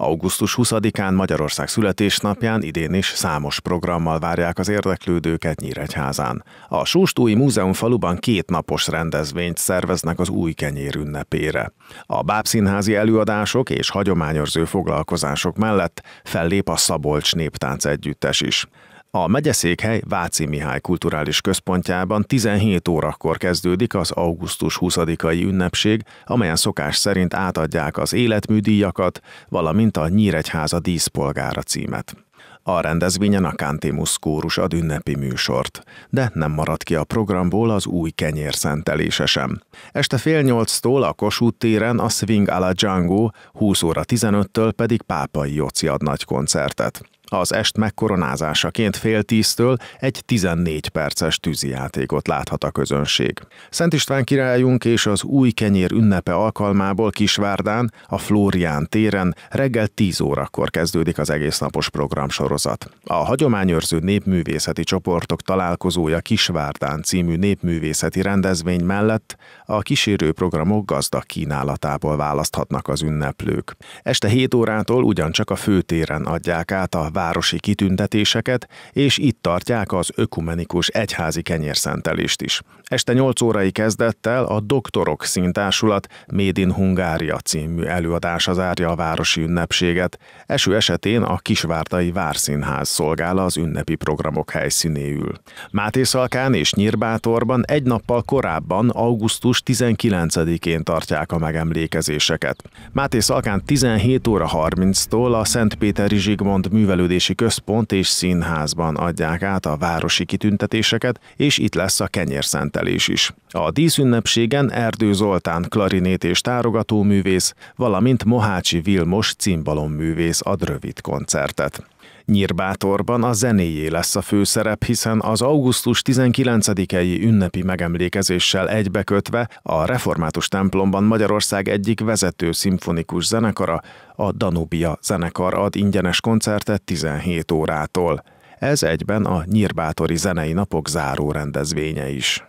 Augusztus 20-án Magyarország születésnapján idén is számos programmal várják az érdeklődőket Nyíregyházán. A Sóstói Múzeum faluban két napos rendezvényt szerveznek az új kenyér ünnepére. A bábszínházi előadások és hagyományőrző foglalkozások mellett fellép a Szabolcs Néptánc Együttes is. A megyeszékhely Váci Mihály Kulturális Központjában 17 órakor kezdődik az augusztus 20-ai ünnepség, amelyen szokás szerint átadják az életműdíjakat, valamint a Nyíregyháza díszpolgára címet. A rendezvényen a Kántémusz kórus ad ünnepi műsort, de nem marad ki a programból az új kenyér szentelése sem. Este fél nyolctól a Kossuth téren a Swing ala Django, 20 óra 15-től pedig Pápai Jóci ad nagy koncertet. Az est megkoronázásaként fél tíztől egy 14 perces tűzijátékot láthat a közönség. Szent István királyunk és az új kenyér ünnepe alkalmából Kisvárdán, a Flórián téren reggel 10 órakor kezdődik az egésznapos programsorozat. A hagyományőrző népművészeti csoportok találkozója Kisvárdán című népművészeti rendezvény mellett a kísérő programok gazdag kínálatából választhatnak az ünneplők. Este 7 órától ugyancsak a főtéren adják át a városi kitüntetéseket, és itt tartják az ökumenikus egyházi kenyérszentelést is. Este 8 órai kezdettel a Doktorok Szintársulat Made in Hungária című előadása zárja a városi ünnepséget. Eső esetén a Kisvártai Várszínház szolgál az ünnepi programok helyszínéül. Máté Szalkán és Nyírbátorban egy nappal korábban, augusztus 19-én tartják a megemlékezéseket. Máté Szalkán 17 óra 30-tól a Szentpéteri Zsigmond művelő Művelődési Központ és Színházban adják át a városi kitüntetéseket, és itt lesz a kenyérszentelés is. A díszünnepségen Erdő Zoltán klarinét és tárogató művész, valamint Mohácsi Vilmos cimbalom-művész ad rövid koncertet. Nyírbátorban a zenéjé lesz a főszerep, hiszen az augusztus 19-i ünnepi megemlékezéssel egybekötve a Református templomban Magyarország egyik vezető szimfonikus zenekara, a Danubia zenekar ad ingyenes koncertet 17 órától. Ez egyben a Nyírbátori Zenei Napok záró rendezvénye is.